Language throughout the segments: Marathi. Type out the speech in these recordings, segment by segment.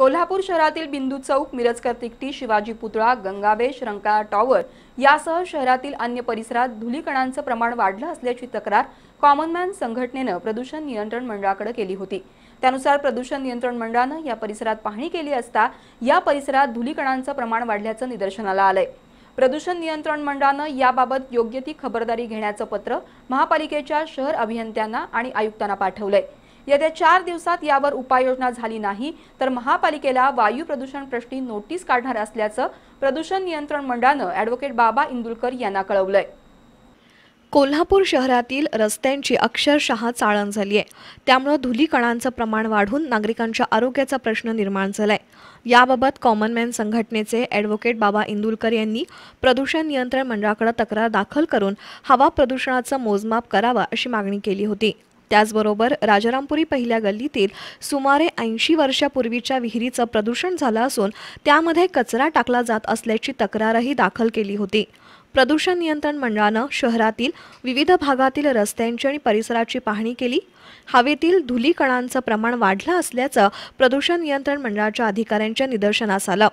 कोल्हापूर शहरातील बिंदू चौक मिरजकर तिकटी शिवाजी पुतळा गंगावेश रंकाळा टॉवर यासह शहरातील अन्य परिसरात धुलीकणांचं प्रमाण वाढलं असल्याची तक्रार कॉमनमॅन संघटनेनं प्रदूषण नियंत्रण मंडळाकडे केली होती त्यानुसार प्रदूषण नियंत्रण मंडळानं या परिसरात पाहणी केली असता या परिसरात धुलीकणांचं प्रमाण वाढल्याचं निदर्शनाला आलंय प्रदूषण नियंत्रण मंडळानं याबाबत योग्य ती खबरदारी घेण्याचं पत्र महापालिकेच्या शहर अभियंत्यांना आणि आयुक्तांना पाठवलंय येत्या चार दिवसात यावर उपाययोजना झाली नाही तर महापालिकेला वायू प्रदूषण प्रश्नी नोटीस काढणार असल्याचं प्रदूषण नियंत्रण मंडळानं ॲडव्होकेट बाबा इंदुलकर यांना कळवलंय कोल्हापूर शहरातील रस्त्यांची अक्षरशः चाळण झाली आहे त्यामुळं धुलीकणांचं प्रमाण वाढून नागरिकांच्या आरोग्याचा प्रश्न निर्माण झालाय याबाबत कॉमनमॅन संघटनेचे ॲडव्होकेट बाबा इंदुलकर यांनी प्रदूषण नियंत्रण मंडळाकडे तक्रार दाखल करून हवा प्रदूषणाचं मोजमाप करावं अशी मागणी केली होती त्याचबरोबर राजारामपुरी पहिल्या गल्लीतील सुमारे ऐंशी वर्षापूर्वीच्या विहिरीचं प्रदूषण झालं असून त्यामध्ये कचरा टाकला जात असल्याची तक्रारही दाखल केली होती प्रदूषण नियंत्रण मंडळानं शहरातील विविध भागातील रस्त्यांची आणि परिसराची पाहणी केली हवेतील धुलीकणांचं प्रमाण वाढलं असल्याचं प्रदूषण नियंत्रण मंडळाच्या अधिकाऱ्यांच्या निदर्शनास आलं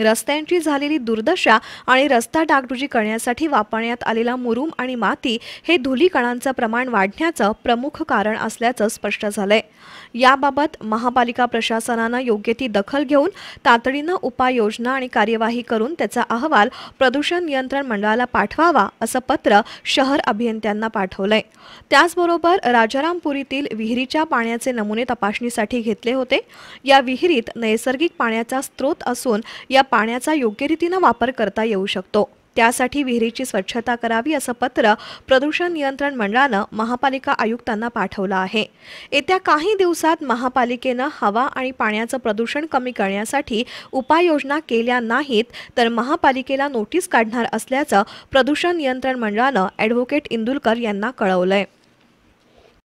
रस्त्यांची झालेली दुर्दशा आणि रस्ता डागडुजी करण्यासाठी वापरण्यात आलेला मुरुम आणि माती हे धुलीकणांचं प्रमाण वाढण्याचं प्रमुख कारण असल्याचं स्पष्ट झालंय याबाबत महापालिका प्रशासनानं योग्य ती दखल घेऊन तातडीनं उपाययोजना आणि कार्यवाही करून त्याचा अहवाल प्रदूषण नियंत्रण मंडळाला पाठवावा असं पत्र शहर अभियंत्यांना पाठवलंय त्याचबरोबर राजारामपुरीतील विहिरीच्या पाण्याचे नमुने तपासणीसाठी घेतले होते या विहिरीत नैसर्गिक पाण्याचा स्रोत असून या पाण्याचा योग्यरीतीनं वापर करता येऊ शकतो त्यासाठी विहिरीची स्वच्छता करावी असं पत्र प्रदूषण नियंत्रण मंडळानं महापालिका आयुक्तांना पाठवलं आहे येत्या काही दिवसात महापालिकेनं हवा आणि पाण्याचं प्रदूषण कमी करण्यासाठी उपाययोजना केल्या नाहीत तर महापालिकेला नोटीस काढणार असल्याचं प्रदूषण नियंत्रण मंडळानं ॲडव्होकेट इंदुलकर यांना कळवलंय